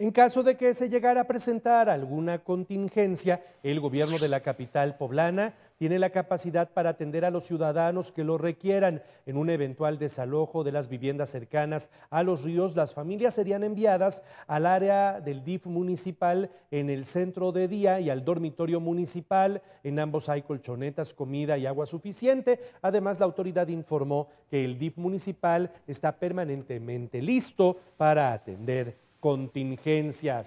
En caso de que se llegara a presentar alguna contingencia, el gobierno de la capital poblana tiene la capacidad para atender a los ciudadanos que lo requieran. En un eventual desalojo de las viviendas cercanas a los ríos, las familias serían enviadas al área del DIF municipal en el centro de día y al dormitorio municipal. En ambos hay colchonetas, comida y agua suficiente. Además, la autoridad informó que el DIF municipal está permanentemente listo para atender contingencias.